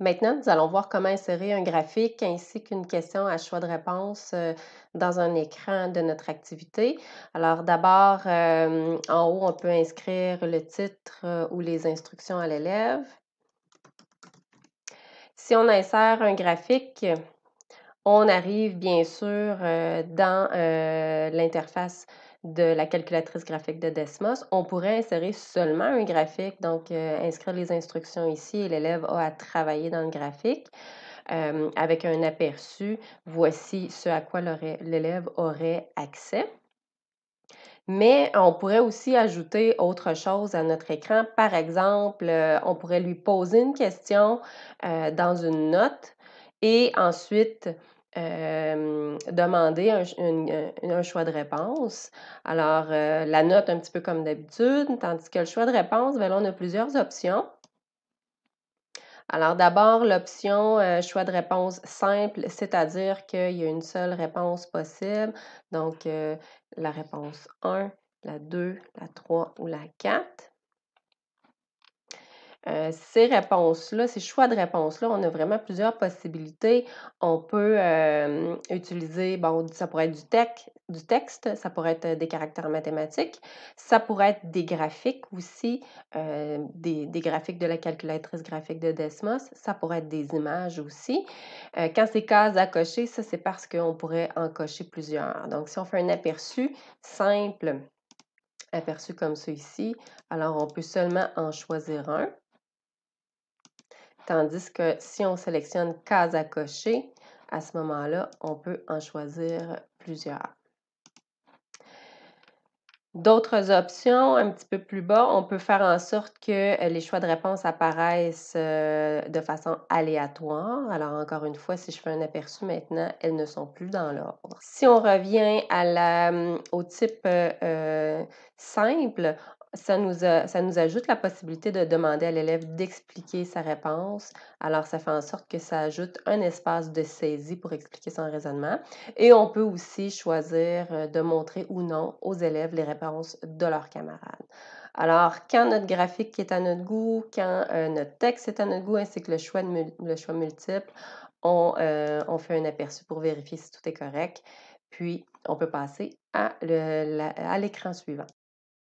Maintenant, nous allons voir comment insérer un graphique ainsi qu'une question à choix de réponse euh, dans un écran de notre activité. Alors d'abord, euh, en haut, on peut inscrire le titre euh, ou les instructions à l'élève. Si on insère un graphique, on arrive bien sûr euh, dans euh, l'interface de la calculatrice graphique de Desmos. On pourrait insérer seulement un graphique, donc euh, inscrire les instructions ici et l'élève a à travailler dans le graphique avec un aperçu. Voici ce à quoi l'élève aurait accès. Mais on pourrait aussi ajouter autre chose à notre écran. Par exemple, on pourrait lui poser une question dans une note et ensuite euh, demander euh, un, choix de réponse. Alors, euh, la note un petit peu comme d'habitude, tandis que le choix de réponse, bien là, on a plusieurs options. Alors, d'abord, l'option choix de réponse simple, c'est-à-dire qu'il y a une seule réponse possible. Donc, la réponse 1, la 2, la 3 ou la 4. Euh, ces réponses-là, ces choix de réponses-là, on a vraiment plusieurs possibilités. On peut utiliser, bon, ça pourrait être du, texte, ça pourrait être des caractères mathématiques, ça pourrait être des graphiques aussi, des, graphiques de la calculatrice graphique de Desmos, ça pourrait être des images aussi. Euh, quand c'est cases à cocher, ça c'est parce qu'on pourrait en cocher plusieurs. Donc, si on fait un aperçu simple, aperçu comme ceci, alors on peut seulement en choisir un. Tandis que si on sélectionne case à cocher, à ce moment-là, on peut en choisir plusieurs. D'autres options, un petit peu plus bas, on peut faire en sorte que euh, les choix de réponse apparaissent euh, de façon aléatoire. Alors encore une fois, si je fais un aperçu maintenant, elles ne sont plus dans l'ordre. Si on revient hum, au type euh, simple, ça nous, ajoute la possibilité de demander à l'élève d'expliquer sa réponse. Alors, ça fait en sorte que ça ajoute un espace de saisie pour expliquer son raisonnement. Et on peut aussi choisir euh, de montrer ou non aux élèves les réponses de leurs camarades. Alors, quand notre graphique est à notre goût, quand euh, notre texte est à notre goût, ainsi que le choix, de, le choix multiple, on, euh, on fait un aperçu pour vérifier si tout est correct. Puis, on peut passer à l'écran suivant.